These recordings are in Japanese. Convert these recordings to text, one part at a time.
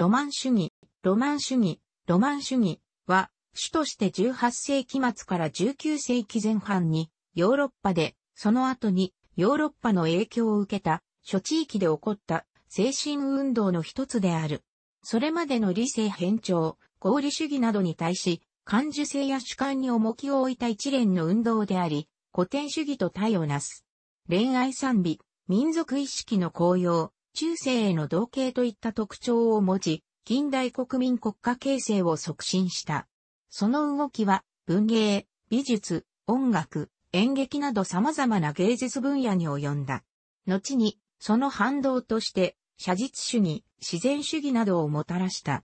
ロマン主義、ロマン主義、ロマン主義は、主として18世紀末から19世紀前半にヨーロッパで、その後にヨーロッパの影響を受けた諸地域で起こった精神運動の一つである。それまでの理性偏重、合理主義などに対し、感受性や主観に重きを置いた一連の運動であり、古典主義と対をなす。恋愛賛美、民族意識の高揚、中世への同型といった特徴を持ち、近代国民国家形成を促進した。その動きは、文芸、美術、音楽、演劇など様々な芸術分野に及んだ。後に、その反動として、写実主義、自然主義などをもたらした。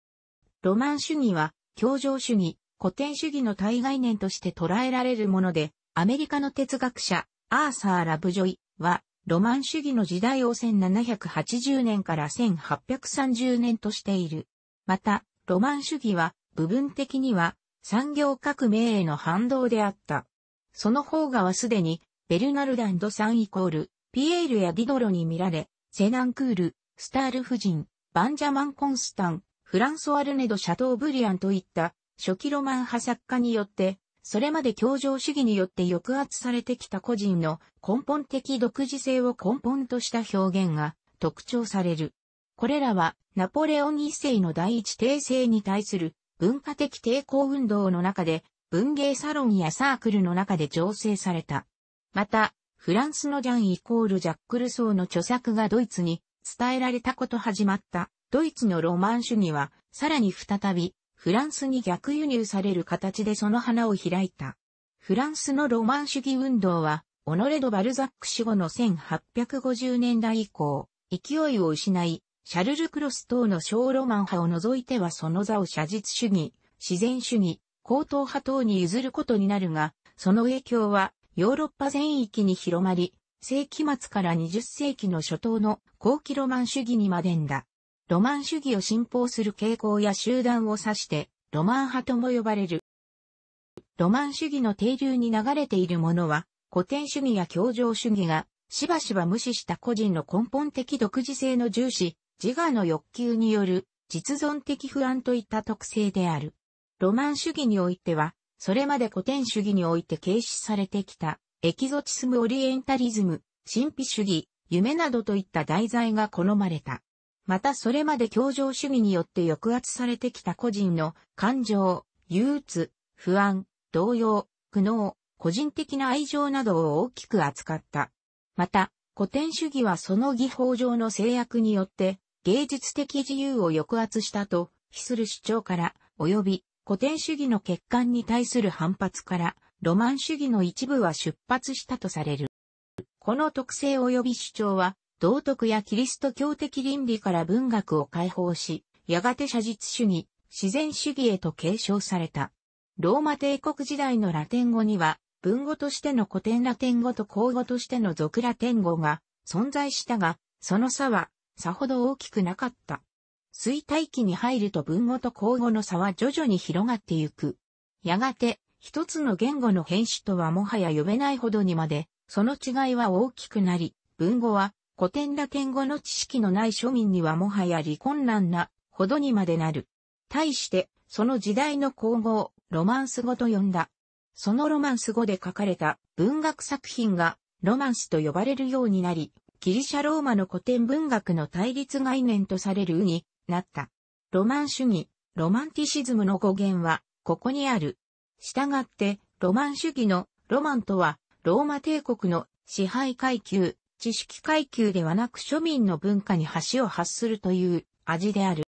ロマン主義は、教条主義、古典主義の対概念として捉えられるもので、アメリカの哲学者、アーサー・ラブジョイは、ロマン主義の時代を1780年から1830年としている。また、ロマン主義は部分的には産業革命への反動であった。その方がはすでにベルナルダンドさんイコール、ピエールやディドロに見られ、セナンクール、スタール夫人、バンジャマン・コンスタン、フランソワルネド・シャトーブリアンといった初期ロマン派作家によってそれまで協情主義によって抑圧されてきた個人の根本的独自性を根本とした表現が特徴される。これらはナポレオン一世の第一帝政に対する文化的抵抗運動の中で文芸サロンやサークルの中で醸成された。また、フランスのジャンイコールジャック・ルソーの著作がドイツに伝えられたこと始まったドイツのロマン主義はさらに再びフランスに逆輸入される形でその花を開いた。フランスのロマン主義運動は、オノレ・ド・バルザック死後の1850年代以降、勢いを失い、シャルル・クロス等の小ロマン派を除いてはその座を写実主義、自然主義、高等派等に譲ることになるが、その影響はヨーロッパ全域に広まり、世紀末から20世紀の初頭の後期ロマン主義にまでんだ。ロマン主義を信奉する傾向や集団を指して、ロマン派とも呼ばれる。ロマン主義の定流に流れているものは、古典主義や協情主義が、しばしば無視した個人の根本的独自性の重視、自我の欲求による実存的不安といった特性である。ロマン主義においては、それまで古典主義において軽視されてきた、エキゾチスム・オリエンタリズム、神秘主義、夢などといった題材が好まれた。またそれまで協情主義によって抑圧されてきた個人の感情、憂鬱、不安、動揺、苦悩、個人的な愛情などを大きく扱った。また、古典主義はその技法上の制約によって芸術的自由を抑圧したと、非する主張から、及び古典主義の欠陥に対する反発から、ロマン主義の一部は出発したとされる。この特性及び主張は、道徳やキリスト教的倫理から文学を解放し、やがて写実主義、自然主義へと継承された。ローマ帝国時代のラテン語には、文語としての古典ラテン語と口語としての俗ラテン語が存在したが、その差はさほど大きくなかった。衰退期に入ると文語と口語の差は徐々に広がってゆく。やがて、一つの言語の変種とはもはや呼べないほどにまで、その違いは大きくなり、文語は古典ラテン語の知識のない庶民にはもはや離婚難なほどにまでなる。対して、その時代の皇后、ロマンス語と呼んだ。そのロマンス語で書かれた文学作品がロマンスと呼ばれるようになり、ギリシャ・ローマの古典文学の対立概念とされるになった。ロマン主義、ロマンティシズムの語源はここにある。従って、ロマン主義のロマンとは、ローマ帝国の支配階級、知識階級ではなく庶民の文化に橋を発するという味である。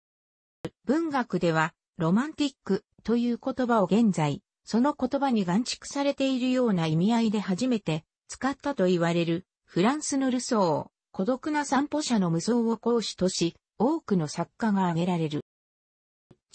文学では、ロマンティックという言葉を現在、その言葉に眼蓄されているような意味合いで初めて使ったと言われるフランスのルソーを孤独な散歩者の無双を講師とし、多くの作家が挙げられる。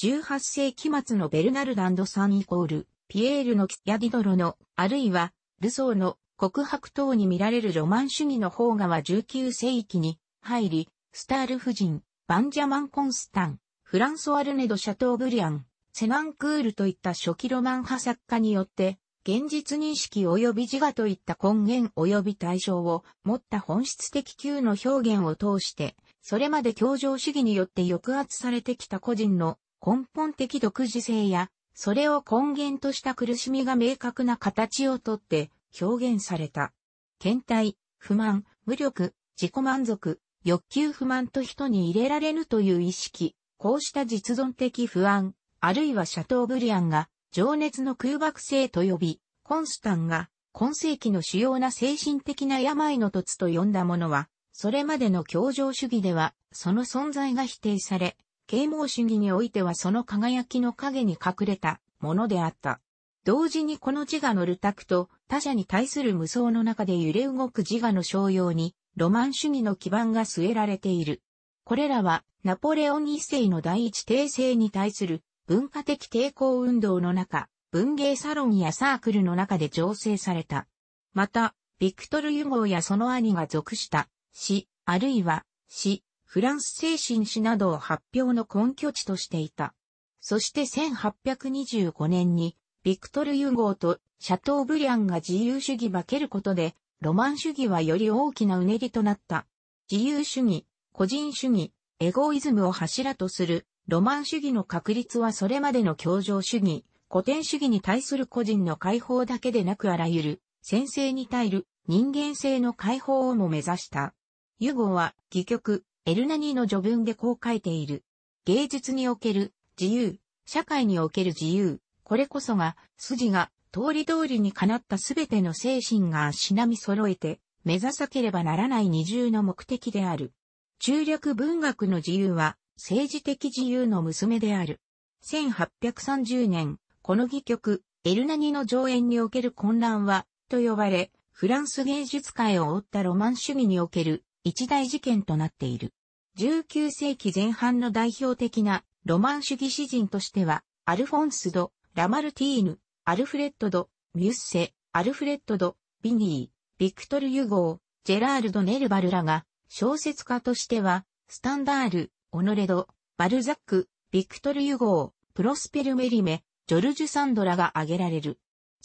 18世紀末のベルナルダンドさんイコール、ピエールのキヤディドロの、あるいは、ルソーの告白等に見られるロマン主義の方がは19世紀に入り、スタール夫人、バンジャマン・コンスタン、フランソワルネド・シャトーブリアン、セナンクールといった初期ロマン派作家によって、現実認識及び自我といった根源及び対象を持った本質的級の表現を通して、それまで協情主義によって抑圧されてきた個人の根本的独自性や、それを根源とした苦しみが明確な形をとって、表現された。倦怠、不満、無力、自己満足、欲求不満と人に入れられぬという意識、こうした実存的不安、あるいはシャトーブリアンが情熱の空爆性と呼び、コンスタンが今世紀の主要な精神的な病の突と呼んだものは、それまでの協情主義ではその存在が否定され、啓蒙主義においてはその輝きの影に隠れたものであった。同時にこの自我のルタクと他者に対する無双の中で揺れ動く自我の商用にロマン主義の基盤が据えられている。これらはナポレオン一世の第一帝政に対する文化的抵抗運動の中、文芸サロンやサークルの中で醸成された。また、ビクトル・ユゴーやその兄が属した詩、あるいは詩、フランス精神史などを発表の根拠地としていた。そして1825年にビクトル・ユゴーとシャトーブリアンが自由主義化けることで、ロマン主義はより大きなうねりとなった。自由主義、個人主義、エゴイズムを柱とする、ロマン主義の確立はそれまでの協情主義、古典主義に対する個人の解放だけでなくあらゆる、先生に耐える人間性の解放をも目指した。ユゴーは、戯曲、エルナニーの序文でこう書いている。芸術における自由、社会における自由、これこそが、筋が、通り通りにかなったすべての精神が足並み揃えて、目指さければならない二重の目的である。中略文学の自由は、政治的自由の娘である。1830年、この戯曲、エルナニの上演における混乱は、と呼ばれ、フランス芸術界を追ったロマン主義における一大事件となっている。19世紀前半の代表的なロマン主義詩人としては、アルフォンスド・ラマルティーヌ、アルフレッドド、ミュッセ、アルフレッドド、ビニー、ビクトル・ユゴー、ジェラールド・ネルバルらが、小説家としては、スタンダール、オノレド、バルザック、ビクトル・ユゴー、プロスペル・メリメ、ジョルジュ・サンドラが挙げられる。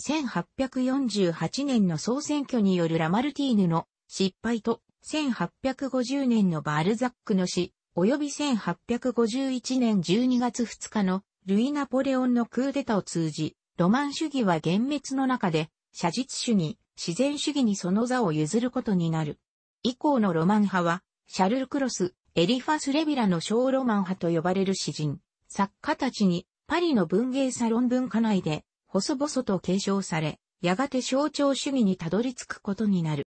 1848年の総選挙によるラマルティーヌの失敗と、1850年のバルザックの死、及び1851年12月2日のルイ・ナポレオンのクーデタを通じ、ロマン主義は幻滅の中で、写実主義、自然主義にその座を譲ることになる。以降のロマン派は、シャルル・クロス、エリファス・レビラの小ロマン派と呼ばれる詩人、作家たちに、パリの文芸サロン文化内で、細々と継承され、やがて象徴主義にたどり着くことになる。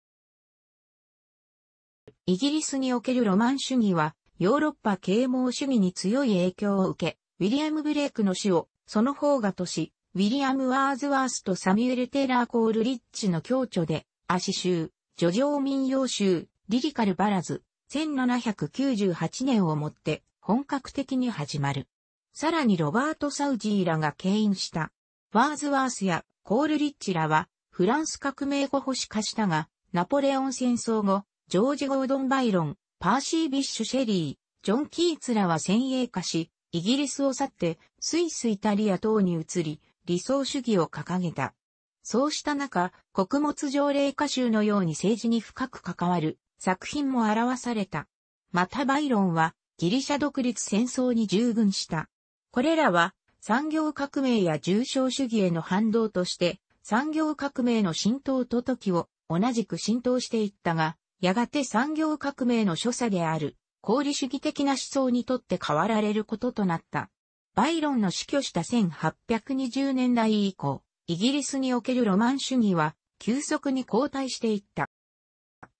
イギリスにおけるロマン主義は、ヨーロッパ啓蒙主義に強い影響を受け、ウィリアム・ブレイクの死を、その方がとし、ウィリアム・ワーズワースとサミュエル・テイラー・コール・リッチの共著で、アシ集、叙情民謡集、リリカル・バラズ、1798年をもって、本格的に始まる。さらにロバート・サウジーらが牽引した。ワーズワースやコール・リッチらは、フランス革命後保守化したが、ナポレオン戦争後、ジョージ・ゴードン・バイロン、パーシー・ビッシュ・シェリー、ジョン・キーツらは先鋭化し、イギリスを去って、スイスイタリア等に移り、理想主義を掲げた。そうした中、穀物条例歌集のように政治に深く関わる作品も表された。またバイロンはギリシャ独立戦争に従軍した。これらは産業革命や重症主義への反動として産業革命の浸透と時を同じく浸透していったが、やがて産業革命の所作である功利主義的な思想にとって変わられることとなった。バイロンの死去した1820年代以降、イギリスにおけるロマン主義は急速に後退していった。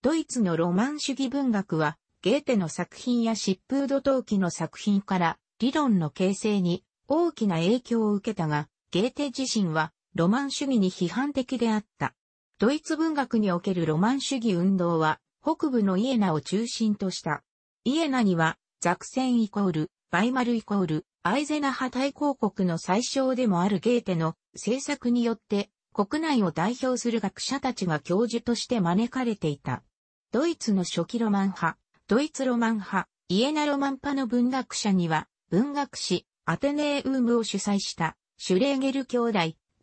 ドイツのロマン主義文学は、ゲーテの作品や疾風土陶器の作品から理論の形成に大きな影響を受けたが、ゲーテ自身はロマン主義に批判的であった。ドイツ文学におけるロマン主義運動は北部のイエナを中心としたイエナには、ザクセンイコール、バイマルイコール、アイゼナハ大公国の最小でもあるゲーテの政策によって、国内を代表する学者たちが教授として招かれていた。ドイツの初期ロマン派、ドイツロマン派、イエナロマン派の文学者には、文学史、アテネーウームを主催した、シュレーゲル兄弟、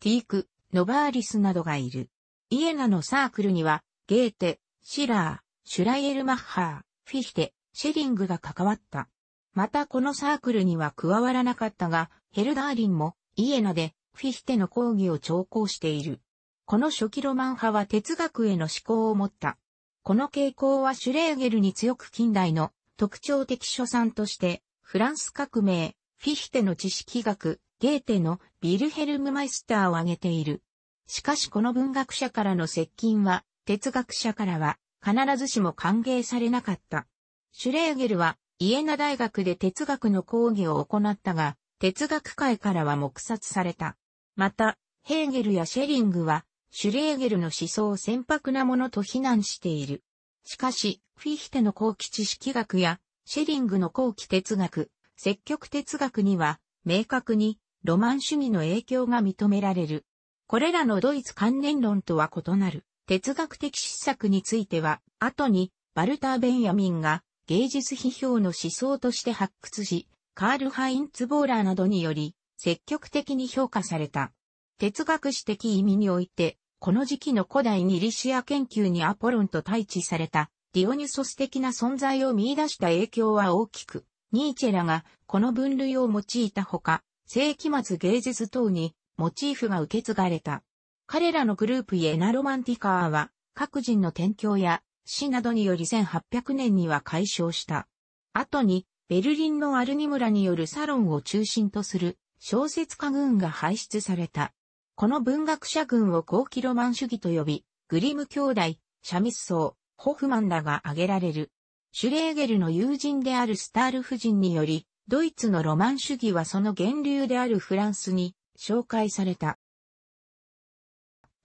ティーク、ノバーリスなどがいる。イエナのサークルには、ゲーテ、シラー、シュライエルマッハー、フィヒテ、シェリングが関わった。またこのサークルには加わらなかったが、ヘルダーリンもイエナでフィヒテの講義を聴講している。この初期ロマン派は哲学への思考を持った。この傾向はシュレーゲルに強く近代の特徴的書産として、フランス革命、フィヒテの知識学、ゲーテのビルヘルムマイスターを挙げている。しかしこの文学者からの接近は、哲学者からは必ずしも歓迎されなかった。シュレーゲルは、イエナ大学で哲学の講義を行ったが、哲学界からは黙殺された。また、ヘーゲルやシェリングは、シュレーゲルの思想を船舶なものと非難している。しかし、フィヒテの後期知識学や、シェリングの後期哲学、積極哲学には、明確に、ロマン主義の影響が認められる。これらのドイツ関連論とは異なる、哲学的施策については、後に、バルター・ベンヤミンが、芸術批評の思想として発掘し、カール・ハインツ・ボーラーなどにより、積極的に評価された。哲学史的意味において、この時期の古代ニリシア研究にアポロンと対峙された、ディオニュソス的な存在を見出した影響は大きく、ニーチェラがこの分類を用いたほか、世紀末芸術等にモチーフが受け継がれた。彼らのグループイエナロマンティカーは、各人の転教や死などにより1800年には解消した。後に、ベルリンのアルニ村によるサロンを中心とする小説家軍が排出された。この文学者群を高期ロマン主義と呼び、グリム兄弟、シャミスソー、ホフマンらが挙げられる。シュレーゲルの友人であるスタール夫人により、ドイツのロマン主義はその源流であるフランスに紹介された。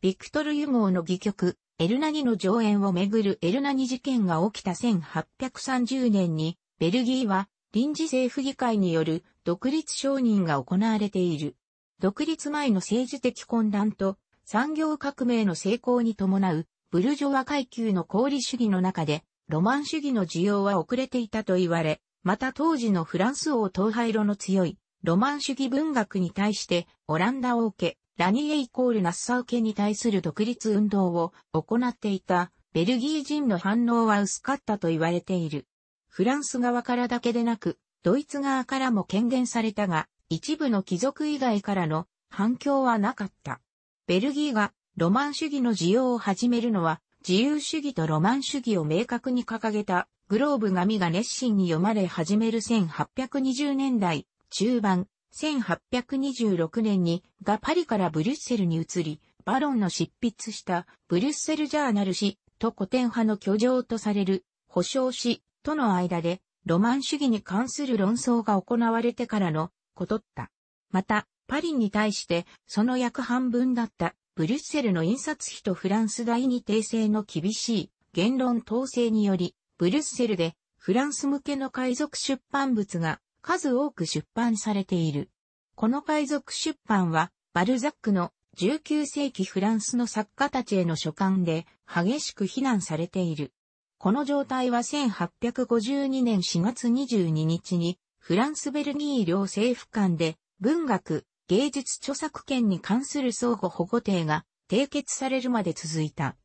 ビクトル・ユモーの戯曲、エルナギの上演をめぐるエルナギ事件が起きた1830年に、ベルギーは臨時政府議会による独立承認が行われている。独立前の政治的混乱と産業革命の成功に伴うブルジョワ階級の功利主義の中でロマン主義の需要は遅れていたと言われ、また当時のフランス王統廃炉の強いロマン主義文学に対してオランダ王家ラニエイコールナッサウ家に対する独立運動を行っていたベルギー人の反応は薄かったと言われている。フランス側からだけでなく、ドイツ側からも権限されたが、一部の貴族以外からの反響はなかった。ベルギーがロマン主義の需要を始めるのは、自由主義とロマン主義を明確に掲げたグローブ紙が熱心に読まれ始める1820年代中盤、1826年にがパリからブリュッセルに移り、バロンの執筆したブリュッセルジャーナル誌と古典派の居城とされる保証誌との間でロマン主義に関する論争が行われてからのことった。また、パリに対してその約半分だったブリュッセルの印刷費とフランス第二帝正の厳しい言論統制により、ブリュッセルでフランス向けの海賊出版物が数多く出版されている。この海賊出版は、バルザックの19世紀フランスの作家たちへの書簡で激しく非難されている。この状態は1852年4月22日にフランスベルギー両政府間で文学、芸術著作権に関する相互保護定が締結されるまで続いた。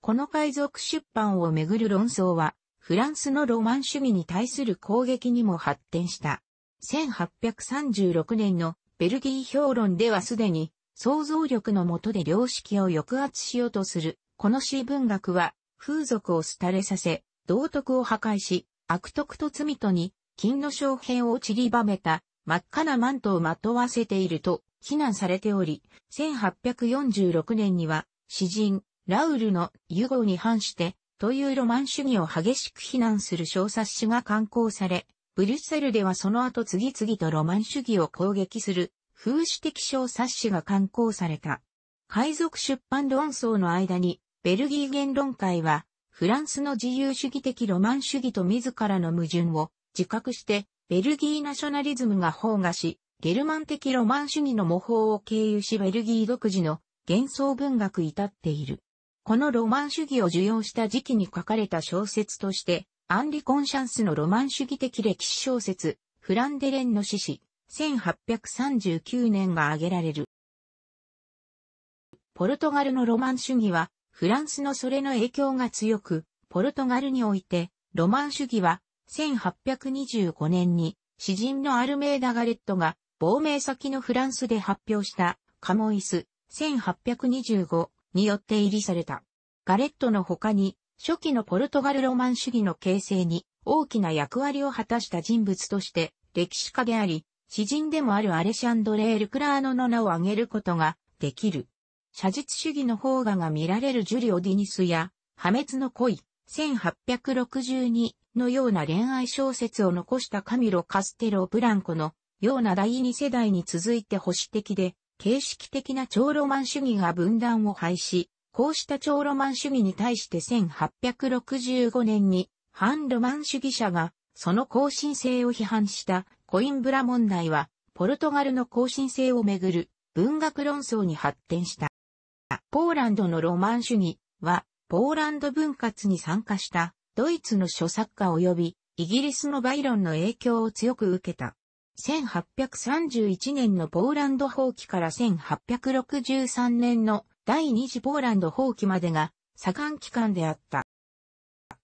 この海賊出版をめぐる論争はフランスのロマン主義に対する攻撃にも発展した。1836年のベルギー評論ではすでに想像力のもとで良識を抑圧しようとする、この詩文学は風俗を廃れさせ、道徳を破壊し、悪徳と罪とに、金の商品を散りばめた、真っ赤なマントをまとわせていると、非難されており、1846年には、詩人、ラウルのユゴに反して、というロマン主義を激しく非難する小冊子が刊行され、ブリュッセルではその後次々とロマン主義を攻撃する風刺的小冊子が刊行された。海賊出版論争の間に、ベルギー言論会は、フランスの自由主義的ロマン主義と自らの矛盾を自覚して、ベルギーナショナリズムが放火し、ゲルマン的ロマン主義の模倣を経由しベルギー独自の幻想文学至っている。このロマン主義を受容した時期に書かれた小説として、アンリ・コンシャンスのロマン主義的歴史小説、フランデレンの獅子、1839年が挙げられる。ポルトガルのロマン主義は、フランスのそれの影響が強く、ポルトガルにおいて、ロマン主義は、1825年に、詩人のアルメーダ・ガレットが、亡命先のフランスで発表した、カモイス、1825によって入りされた。ガレットの他に、初期のポルトガルロマン主義の形成に大きな役割を果たした人物として歴史家であり、詩人でもあるアレシャンドレー・ルクラーノの名を挙げることができる。写実主義の方画が見られるジュリオ・ディニスや、破滅の恋、1862のような恋愛小説を残したカミロ・カステロ・ブランコのような第二世代に続いて保守的で、形式的な超ロマン主義が分断を廃止、こうした超ロマン主義に対して1865年に反ロマン主義者がその更新性を批判したコインブラ問題はポルトガルの更新性をめぐる文学論争に発展した。ポーランドのロマン主義はポーランド分割に参加したドイツの諸作家及びイギリスのバイロンの影響を強く受けた。1831年のポーランド放棄から1863年の第二次ポーランド放棄までが盛ん期間であった。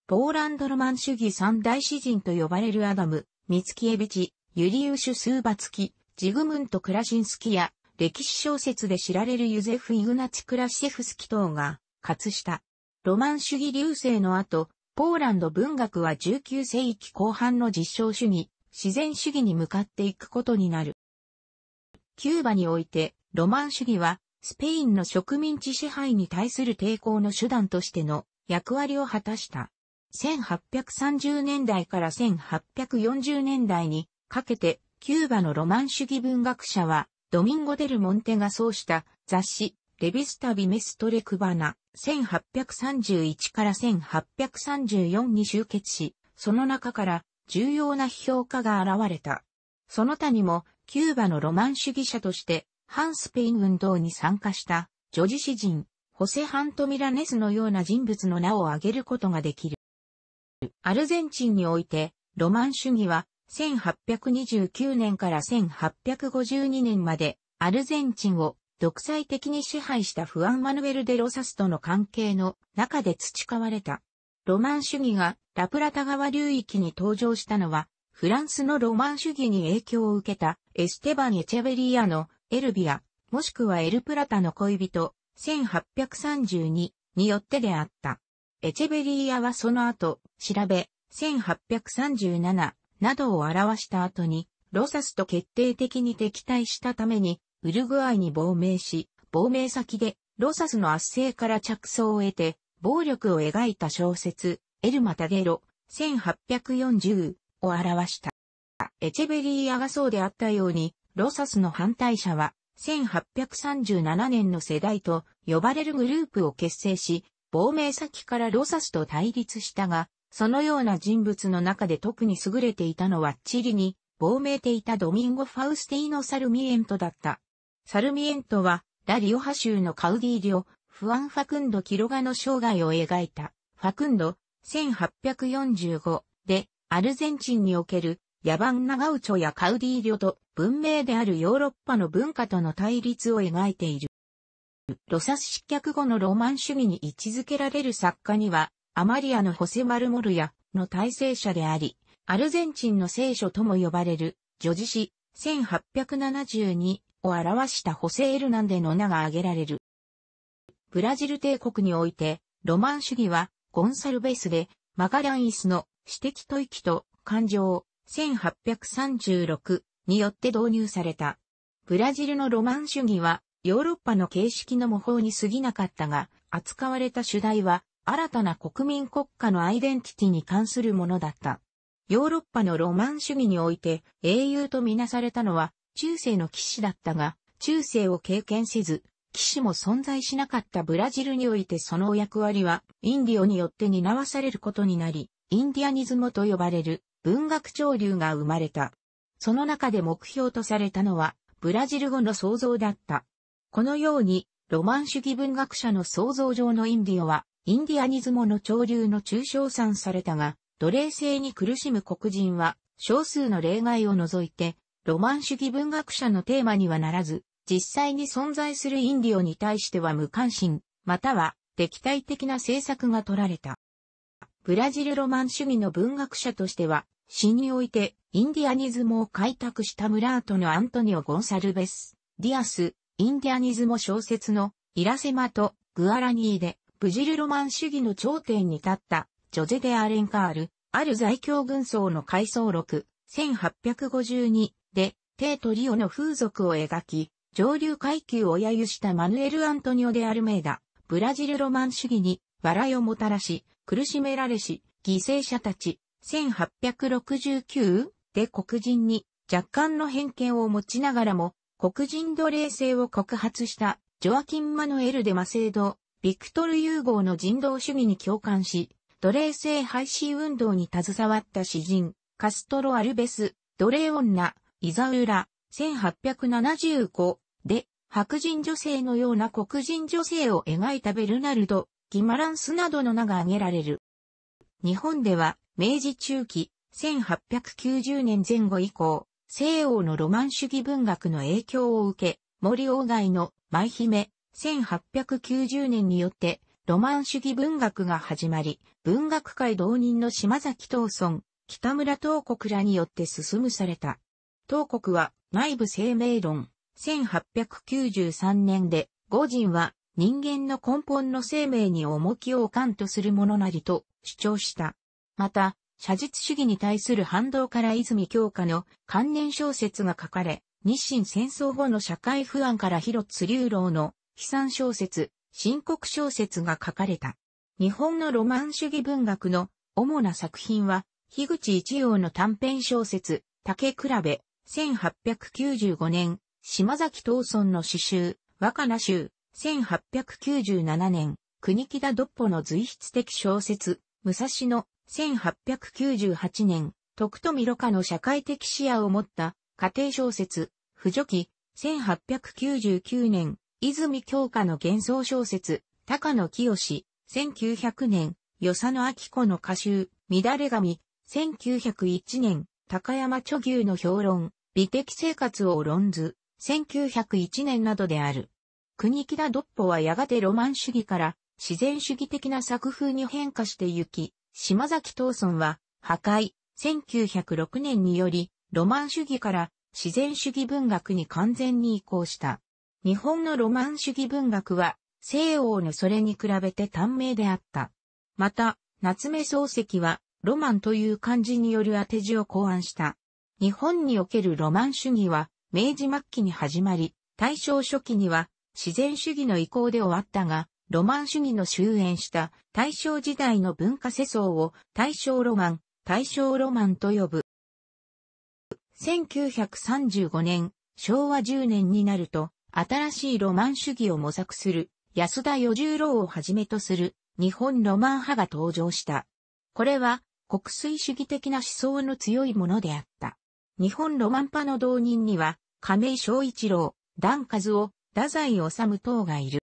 ポーランドロマン主義三大詩人と呼ばれるアダム、ミツキエビチ、ユリウシュ・スーバツキ、ジグムント・クラシンスキや、歴史小説で知られるユゼフ・イグナツ・クラシェフスキ等が、活した。ロマン主義流星の後、ポーランド文学は19世紀後半の実証主義、自然主義に向かっていくことになる。キューバにおいて、ロマン主義はスペインの植民地支配に対する抵抗の手段としての役割を果たした。1830年代から1840年代にかけてキューバのロマン主義文学者はドミンゴ・デル・モンテがそうした雑誌レビスタ・ビメストレ・クバナ1831から1834に集結し、その中から重要な批評家が現れた。その他にもキューバのロマン主義者として反スペイン運動に参加した、女ジ詩人、ホセ・ハント・ミラネスのような人物の名を挙げることができる。アルゼンチンにおいて、ロマン主義は、1829年から1852年まで、アルゼンチンを独裁的に支配したフアン・マヌエル・デ・ロサスとの関係の中で培われた。ロマン主義がラプラタ川流域に登場したのは、フランスのロマン主義に影響を受けたエステバン・エチェベリアのエルビア、もしくはエルプラタの恋人、1832によってであった。エチェベリーアはその後、調べ、1837などを表した後に、ロサスと決定的に敵対したために、ウルグアイに亡命し、亡命先で、ロサスの圧政から着想を得て、暴力を描いた小説、エルマタゲロ、1840を表した。エチェベリーアがそうであったように、ロサスの反対者は、1837年の世代と呼ばれるグループを結成し、亡命先からロサスと対立したが、そのような人物の中で特に優れていたのはチリに亡命ていたドミンゴ・ファウスティーノ・サルミエントだった。サルミエントは、ラリオハ州のカウディーリオ、フアン・ファクンド・キロガの生涯を描いた、ファクンド、1845で、アルゼンチンにおけるヤバン・ナガウチョやカウディーリョと文明であるヨーロッパの文化との対立を描いている。ロサス失脚後のロマン主義に位置づけられる作家には、アマリアのホセ・マルモルヤの体制者であり、アルゼンチンの聖書とも呼ばれる、女子詩、1872を表したホセ・エルナンデの名が挙げられる。ブラジル帝国において、ロマン主義は、ゴンサルベスで、マガランイスの、私的吐息と、感情、1836によって導入された。ブラジルのロマン主義はヨーロッパの形式の模倣に過ぎなかったが、扱われた主題は新たな国民国家のアイデンティティに関するものだった。ヨーロッパのロマン主義において英雄とみなされたのは中世の騎士だったが、中世を経験せず、騎士も存在しなかったブラジルにおいてその役割はインディオによって担わされることになり、インディアニズムと呼ばれる文学潮流が生まれた。その中で目標とされたのは、ブラジル語の創造だった。このように、ロマン主義文学者の創造上のインディオは、インディアニズムの潮流の中小賛されたが、奴隷制に苦しむ黒人は、少数の例外を除いて、ロマン主義文学者のテーマにはならず、実際に存在するインディオに対しては無関心、または敵対的な政策が取られた。ブラジルロマン主義の文学者としては、詩においてインディアニズムを開拓したムラートのアントニオ・ゴンサルベス、ディアス、インディアニズム小説のイラセマとグアラニーで、ブジルロマン主義の頂点に立ったジョゼ・デ・アレンカール、ある在京軍曹の回想録、1852で、帝とリオの風俗を描き、上流階級を揶揄したマヌエル・アントニオ・デ・アルメイダ、ブラジルロマン主義に笑いをもたらし、苦しめられし、犠牲者たち、1869? で黒人に若干の偏見を持ちながらも、黒人奴隷制を告発したジョアキン・マヌエル・デ・マセード、ビクトル・融合の人道主義に共感し、奴隷制廃止運動に携わった詩人、カストロ・アルベス、奴隷女、イザウラ、1875で、白人女性のような黒人女性を描いたベルナルド、ギマランスなどの名が挙げられる。日本では、明治中期、1890年前後以降、西欧のロマン主義文学の影響を受け、森鴎外の舞姫、1890年によって、ロマン主義文学が始まり、文学界同人の島崎東村、北村東国らによって進むされた。東国は内部生命論、1893年で、五人は人間の根本の生命に重きを置かんとするものなりと主張した。また、写実主義に対する反動から泉京香の関連小説が書かれ、日清戦争後の社会不安から広津流郎の悲惨小説、深刻小説が書かれた。日本のロマン主義文学の主な作品は、樋口一葉の短編小説、竹比べ、1895年、島崎東村の詩集、若菜集、1897年、国木田独歩の随筆的小説、武蔵野、1898年、徳富ろ家の社会的視野を持った家庭小説、不助記、1899年、泉京香の幻想小説、高野清、1900年、与謝野明子の歌集、乱れ髪、1901年、高山著牛の評論、美的生活を論ず、1901年などである。国木田ドッポはやがてロマン主義から自然主義的な作風に変化してゆき、島崎東村は、破壊、1906年により、ロマン主義から自然主義文学に完全に移行した。日本のロマン主義文学は、西欧のそれに比べて短命であった。また、夏目漱石は、ロマンという漢字による当て字を考案した。日本におけるロマン主義は、明治末期に始まり、大正初期には、自然主義の移行で終わったが、ロマン主義の終焉した大正時代の文化世相を大正ロマン、大正ロマンと呼ぶ。1935年、昭和10年になると、新しいロマン主義を模索する安田与十郎をはじめとする日本ロマン派が登場した。これは国粋主義的な思想の強いものであった。日本ロマン派の導人には亀井昭一郎、段和夫、太宰治等がいる。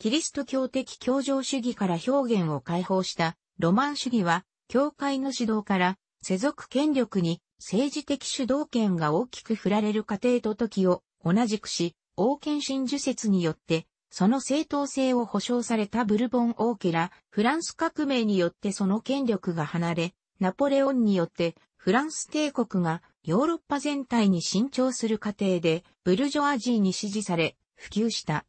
キリスト教的教条主義から表現を解放したロマン主義は、教会の指導から世俗権力に政治的主導権が大きく振られる過程と時を同じくし、王権神授説によって、その正当性を保障されたブルボン王家ら、フランス革命によってその権力が離れ、ナポレオンによってフランス帝国がヨーロッパ全体に伸長する過程で、ブルジョアジーに支持され、普及した。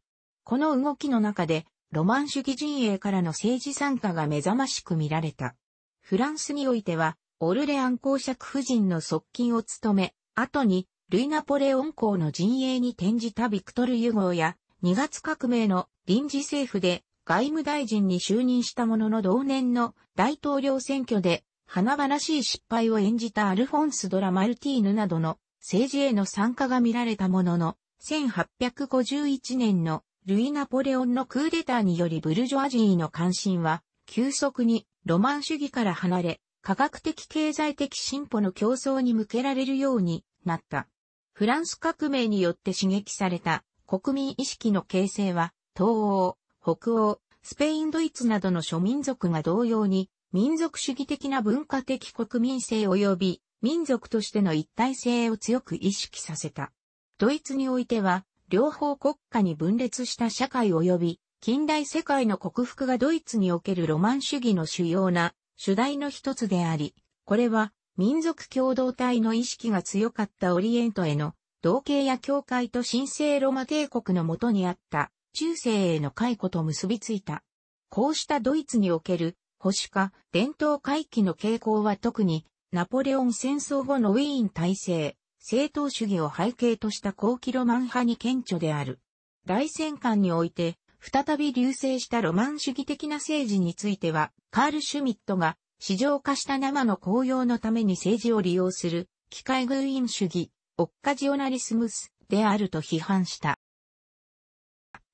この動きの中で、ロマン主義陣営からの政治参加が目覚ましく見られた。フランスにおいては、オルレアン公爵夫人の側近を務め、後に、ルイ・ナポレオン公の陣営に転じたビクトル・ユゴーや、2月革命の臨時政府で外務大臣に就任したものの同年の大統領選挙で華々しい失敗を演じたアルフォンス・ドラ・マルティーヌなどの政治への参加が見られたものの、1851年のルイ・ナポレオンのクーデターによりブルジョアジーの関心は、急速にロマン主義から離れ、科学的経済的進歩の競争に向けられるようになった。フランス革命によって刺激された国民意識の形成は、東欧、北欧、スペインドイツなどの諸民族が同様に、民族主義的な文化的国民性及び民族としての一体性を強く意識させた。ドイツにおいては、両方国家に分裂した社会及び、近代世界の克服がドイツにおけるロマン主義の主要な主題の一つであり、これは民族共同体の意識が強かったオリエントへの同系や教会と神聖ロマ帝国のもとにあった中世への解雇と結びついた。こうしたドイツにおける保守化、伝統回帰の傾向は特にナポレオン戦争後のウィーン体制、正当主義を背景とした高貴ロマン派に顕著である。大戦艦において、再び流星したロマン主義的な政治については、カール・シュミットが、市場化した生の紅葉のために政治を利用する、機械偶因主義、オッカジオナリスムスであると批判した。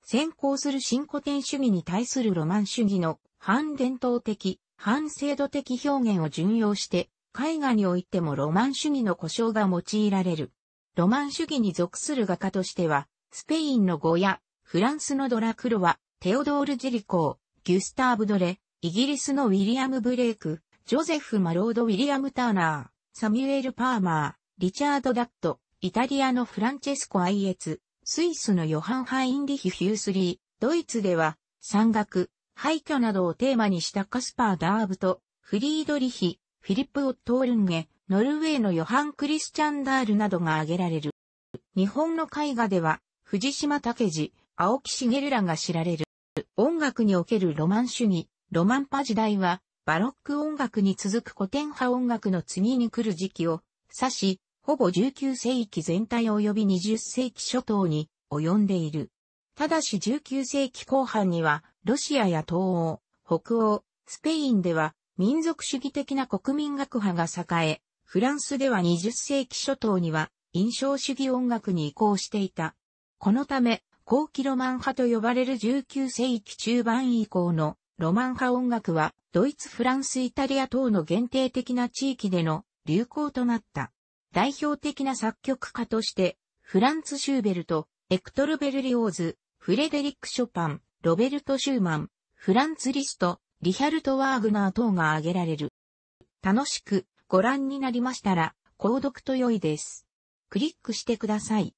先行する新古典主義に対するロマン主義の反伝統的、反制度的表現を順用して、絵画においてもロマン主義の故障が用いられる。ロマン主義に属する画家としては、スペインのゴヤ、フランスのドラクロワ、テオドール・ジリコー、ギュスターブ・ドレ、イギリスのウィリアム・ブレイク、ジョゼフ・マロード・ウィリアム・ターナー、サミュエル・パーマー、リチャード・ダット、イタリアのフランチェスコ・アイエツ、スイスのヨハン・ハインリヒ・ヒュースリー、ドイツでは、山岳、廃墟などをテーマにしたカスパー・ダーブと、フリードリヒ、フィリップ・オットールンゲ、ノルウェーのヨハン・クリスチャン・ダールなどが挙げられる。日本の絵画では、藤島武次、青木茂らが知られる。音楽におけるロマン主義、ロマンパ時代は、バロック音楽に続く古典派音楽の次に来る時期を指し、ほぼ19世紀全体及び20世紀初頭に及んでいる。ただし19世紀後半には、ロシアや東欧、北欧、スペインでは民族主義的な国民学派が栄え、フランスでは20世紀初頭には印象主義音楽に移行していた。このため、後期ロマン派と呼ばれる19世紀中盤以降のロマン派音楽はドイツ、フランス、イタリア等の限定的な地域での流行となった。代表的な作曲家として、フランツ・シューベルト、エクトル・ベルリオーズ、フレデリック・ショパン、ロベルト・シューマン、フランツ・リスト、リヒャルト・ワーグナー等が挙げられる。楽しくご覧になりましたら、購読と良いです。クリックしてください。